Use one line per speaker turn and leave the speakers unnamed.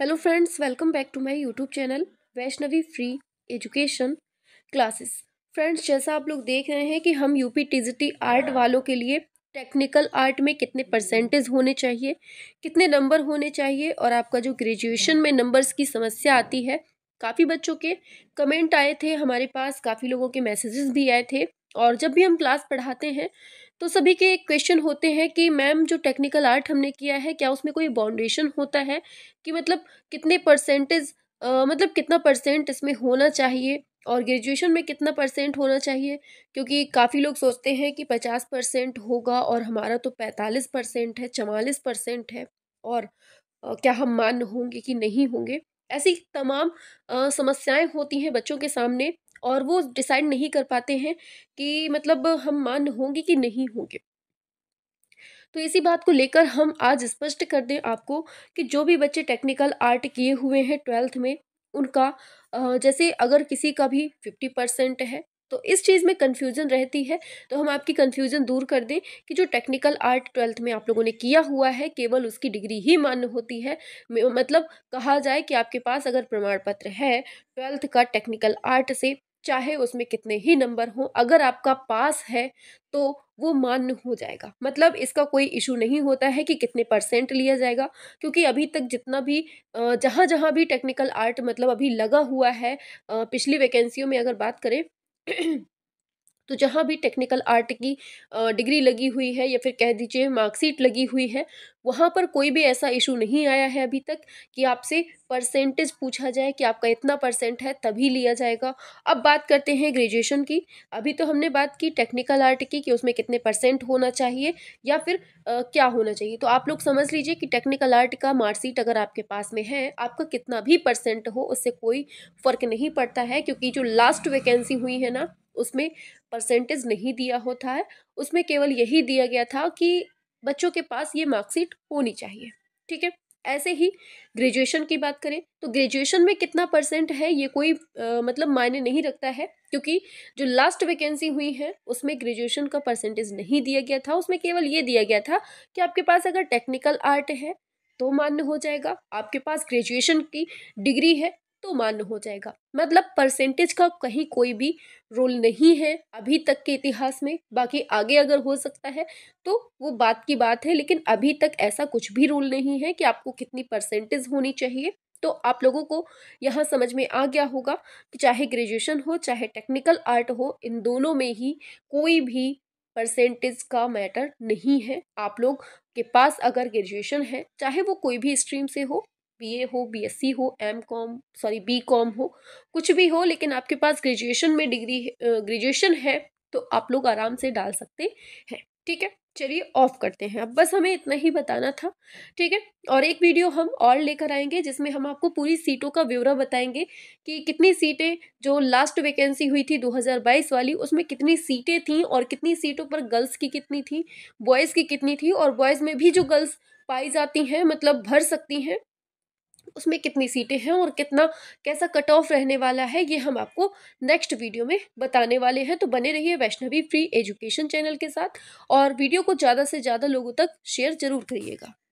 hello friends welcome back to my YouTube channel Vaishnavi free education classes friends जैसा आप लोग देख रहे हैं कि हम यूपी टीजीटी आर्ट वालों के लिए टेक्निकल आर्ट में कितने परसेंटेज होने चाहिए कितने नंबर होने चाहिए और आपका जो ग्रेजुएशन में नंबर्स की समस्या आती है काफ़ी बच्चों के कमेंट आए थे हमारे पास काफ़ी लोगों के मैसेजेस भी आए थे और जब भी हम क्लास पढ़ाते हैं तो सभी के एक क्वेश्चन होते हैं कि मैम जो टेक्निकल आर्ट हमने किया है क्या उसमें कोई बाउंडेशन होता है कि मतलब कितने परसेंटेज मतलब कितना परसेंट इसमें होना चाहिए और ग्रेजुएशन में कितना परसेंट होना चाहिए क्योंकि काफ़ी लोग सोचते हैं कि पचास परसेंट होगा और हमारा तो पैंतालीस परसेंट है चवालीस परसेंट है और क्या हम मान्य होंगे कि नहीं होंगे ऐसी तमाम समस्याएं होती हैं बच्चों के सामने और वो डिसाइड नहीं कर पाते हैं कि मतलब हम मान होंगे कि नहीं होंगे तो इसी बात को लेकर हम आज स्पष्ट कर दें आपको कि जो भी बच्चे टेक्निकल आर्ट किए हुए हैं ट्वेल्थ में उनका जैसे अगर किसी का भी फिफ्टी परसेंट है तो इस चीज़ में कन्फ्यूज़न रहती है तो हम आपकी कन्फ्यूज़न दूर कर दें कि जो टेक्निकल आर्ट ट्वेल्थ में आप लोगों ने किया हुआ है केवल उसकी डिग्री ही मान्य होती है मतलब कहा जाए कि आपके पास अगर प्रमाण पत्र है ट्वेल्थ का टेक्निकल आर्ट से चाहे उसमें कितने ही नंबर हों अगर आपका पास है तो वो मान्य हो जाएगा मतलब इसका कोई इशू नहीं होता है कि कितने परसेंट लिया जाएगा क्योंकि अभी तक जितना भी जहाँ जहाँ भी टेक्निकल आर्ट मतलब अभी लगा हुआ है पिछली वैकेंसियों में अगर बात करें तो जहाँ भी टेक्निकल आर्ट की डिग्री लगी हुई है या फिर कह दीजिए मार्कशीट लगी हुई है वहाँ पर कोई भी ऐसा इशू नहीं आया है अभी तक कि आपसे परसेंटेज पूछा जाए कि आपका इतना परसेंट है तभी लिया जाएगा अब बात करते हैं ग्रेजुएशन की अभी तो हमने बात की टेक्निकल आर्ट की कि उसमें कितने परसेंट होना चाहिए या फिर आ, क्या होना चाहिए तो आप लोग समझ लीजिए कि टेक्निकल आर्ट का मार्कशीट अगर आपके पास में है आपका कितना भी परसेंट हो उससे कोई फ़र्क नहीं पड़ता है क्योंकि जो लास्ट वैकेंसी हुई है ना उसमें परसेंटेज नहीं दिया होता है उसमें केवल यही दिया गया था कि बच्चों के पास ये मार्कशीट होनी चाहिए ठीक है ऐसे ही ग्रेजुएशन की बात करें तो ग्रेजुएशन में कितना परसेंट है ये कोई आ, मतलब मायने नहीं रखता है क्योंकि जो लास्ट वैकेंसी हुई है उसमें ग्रेजुएशन का परसेंटेज नहीं दिया गया था उसमें केवल ये दिया गया था कि आपके पास अगर टेक्निकल आर्ट है तो मान्य हो जाएगा आपके पास ग्रेजुएशन की डिग्री है तो मान्य हो जाएगा मतलब परसेंटेज का कहीं कोई भी रोल नहीं है अभी तक के इतिहास में बाकी आगे अगर हो सकता है तो वो बात की बात है लेकिन अभी तक ऐसा कुछ भी रोल नहीं है कि आपको कितनी परसेंटेज होनी चाहिए तो आप लोगों को यहाँ समझ में आ गया होगा कि चाहे ग्रेजुएशन हो चाहे टेक्निकल आर्ट हो इन दोनों में ही कोई भी परसेंटेज का मैटर नहीं है आप लोग के पास अगर ग्रेजुएशन है चाहे वो कोई भी स्ट्रीम से हो बीए हो बीएससी हो M Com sorry B Com हो कुछ भी हो लेकिन आपके पास ग्रेजुएशन में डिग्री ग्रेजुएशन है तो आप लोग आराम से डाल सकते हैं ठीक है चलिए ऑफ करते हैं अब बस हमें इतना ही बताना था ठीक है और एक वीडियो हम और लेकर आएंगे जिसमें हम आपको पूरी सीटों का ब्यौरा बताएंगे कि कितनी सीटें जो लास्ट वैकेंसी हुई थी 2022 वाली उसमें कितनी सीटें थीं और कितनी सीटों पर गर्ल्स की कितनी थी बॉयज़ की कितनी थी और बॉयज़ में भी जो गर्ल्स पाई जाती हैं मतलब भर सकती हैं उसमें कितनी सीटें हैं और कितना कैसा कट ऑफ रहने वाला है ये हम आपको नेक्स्ट वीडियो में बताने वाले हैं तो बने रहिए वैष्णवी फ्री एजुकेशन चैनल के साथ और वीडियो को ज़्यादा से ज़्यादा लोगों तक शेयर ज़रूर करिएगा